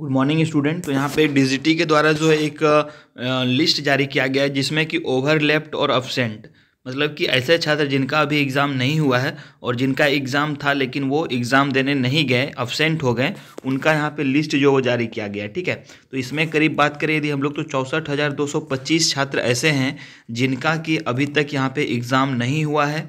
good morning student तो यहाँ पे डिजिटी के द्वारा जो है एक लिस्ट जारी किया गया है जिसमें कि लेफ्ट और अपसेंट मतलब कि ऐसे छात्र जिनका अभी एग्ज़ाम नहीं हुआ है और जिनका एग्ज़ाम था लेकिन वो एग्ज़ाम देने नहीं गए अपसेंट हो गए उनका यहाँ पे लिस्ट जो वो जारी किया गया है ठीक है तो इसमें करीब बात करें यदि हम लोग तो चौंसठ हज़ार दो सौ पच्चीस छात्र ऐसे हैं जिनका कि अभी तक यहाँ पर एग्ज़ाम नहीं हुआ है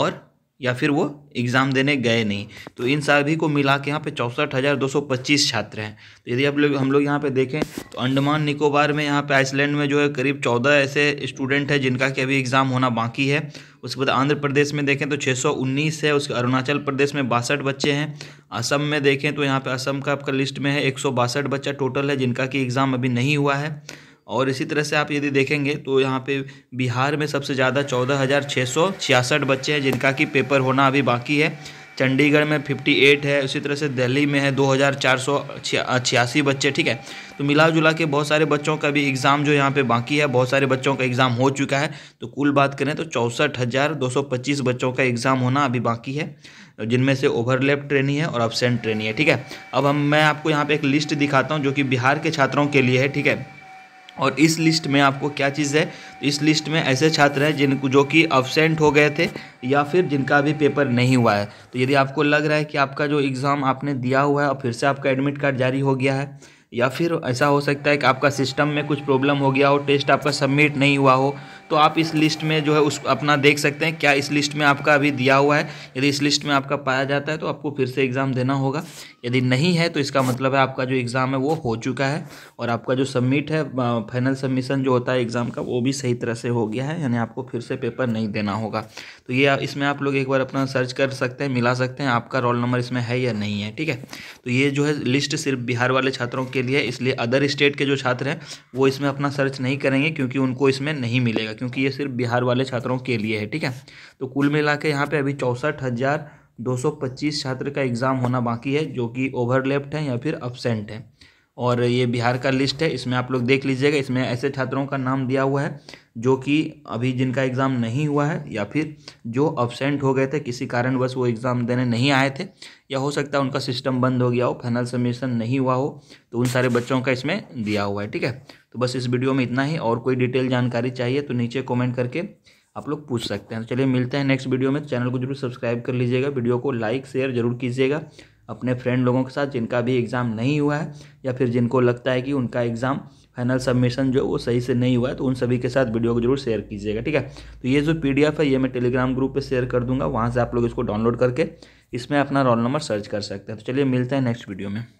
और या फिर वो एग्ज़ाम देने गए नहीं तो इन सभी को मिला के यहाँ पे चौंसठ हज़ार दो सौ पच्चीस छात्र हैं तो यदि आप लोग हम लोग यहाँ पे देखें तो अंडमान निकोबार में यहाँ पे आइसलैंड में जो है करीब चौदह ऐसे स्टूडेंट हैं जिनका कि अभी एग्ज़ाम होना बाकी है उसके बाद आंध्र प्रदेश में देखें तो उन्नीस है उसके अरुणाचल प्रदेश में बासठ बच्चे हैं असम में देखें तो यहाँ पर असम का आपका लिस्ट में है एक बच्चा टोटल है जिनका कि एग्ज़ाम अभी नहीं हुआ है और इसी तरह से आप यदि देखेंगे तो यहाँ पे बिहार में सबसे ज़्यादा चौदह हज़ार छः सौ छियासठ बच्चे हैं जिनका कि पेपर होना अभी बाकी है चंडीगढ़ में 58 है उसी तरह से दिल्ली में है दो हज़ार चार सौ छियासी बच्चे ठीक है तो मिला जुला के बहुत सारे बच्चों का भी एग्ज़ाम जो यहाँ पे बाकी है बहुत सारे बच्चों का एग्ज़ाम हो चुका है तो कुल बात करें तो चौंसठ हज़ार दो सौ पच्चीस बच्चों का एग्ज़ाम होना अभी बाकी है जिनमें से ओवरलैप ट्रेनी है और अब्सेंट ट्रेनी है ठीक है अब हम मैं आपको यहाँ पर एक लिस्ट दिखाता हूँ जो कि बिहार के छात्रों के लिए है ठीक है और इस लिस्ट में आपको क्या चीज़ है तो इस लिस्ट में ऐसे छात्र हैं जिनको जो कि अब्सेंट हो गए थे या फिर जिनका अभी पेपर नहीं हुआ है तो यदि आपको लग रहा है कि आपका जो एग्ज़ाम आपने दिया हुआ है और फिर से आपका एडमिट कार्ड जारी हो गया है या फिर ऐसा हो सकता है कि आपका सिस्टम में कुछ प्रॉब्लम हो गया हो टेस्ट आपका सबमिट नहीं हुआ हो तो आप इस लिस्ट में जो है उस अपना देख सकते हैं क्या इस लिस्ट में आपका अभी दिया हुआ है यदि इस लिस्ट में आपका पाया जाता है तो आपको फिर से एग्ज़ाम देना होगा यदि नहीं है तो इसका मतलब है आपका जो एग्ज़ाम है वो हो चुका है और आपका जो सबमिट है फाइनल सबमिशन जो होता है एग्ज़ाम का वो भी सही तरह से हो गया है यानी आपको फिर से पेपर नहीं देना होगा तो ये इसमें आप लोग एक बार अपना सर्च कर सकते हैं मिला सकते हैं आपका रोल नंबर इसमें है या नहीं है ठीक है तो ये जो है लिस्ट सिर्फ बिहार वाले छात्रों के लिए इसलिए अदर स्टेट के जो छात्र हैं वो इसमें अपना सर्च नहीं करेंगे क्योंकि उनको इसमें नहीं मिलेगा क्योंकि ये सिर्फ बिहार वाले छात्रों के लिए है ठीक है तो कुल मिला के यहाँ पर अभी चौंसठ हज़ार दो सौ पच्चीस छात्र का एग्ज़ाम होना बाकी है जो कि ओवरलेप्ट है या फिर अब्सेंट है और ये बिहार का लिस्ट है इसमें आप लोग देख लीजिएगा इसमें ऐसे छात्रों का नाम दिया हुआ है जो कि अभी जिनका एग्ज़ाम नहीं हुआ है या फिर जो अपसेंट हो गए थे किसी कारणवश वो एग्ज़ाम देने नहीं आए थे या हो सकता है उनका सिस्टम बंद हो गया हो फाइनल सबमिशन नहीं हुआ हो तो उन सारे बच्चों का इसमें दिया हुआ है ठीक है तो बस इस वीडियो में इतना ही और कोई डिटेल जानकारी चाहिए तो नीचे कॉमेंट करके आप लोग पूछ सकते हैं तो चलिए मिलते हैं नेक्स्ट वीडियो में चैनल को जरूर सब्सक्राइब कर लीजिएगा वीडियो को लाइक शेयर जरूर कीजिएगा अपने फ्रेंड लोगों के साथ जिनका भी एग्ज़ाम नहीं हुआ है या फिर जिनको लगता है कि उनका एग्ज़ाम फाइनल सबमिशन जो वो सही से नहीं हुआ है तो उन सभी के साथ वीडियो को जरूर शेयर कीजिएगा ठीक है तो ये जो पीडीएफ है ये मैं टेलीग्राम ग्रुप पे शेयर कर दूंगा वहाँ से आप लोग इसको डाउनलोड करके इसमें अपना रोल नंबर सर्च कर सकते हैं तो चलिए मिलते हैं नेक्स्ट वीडियो में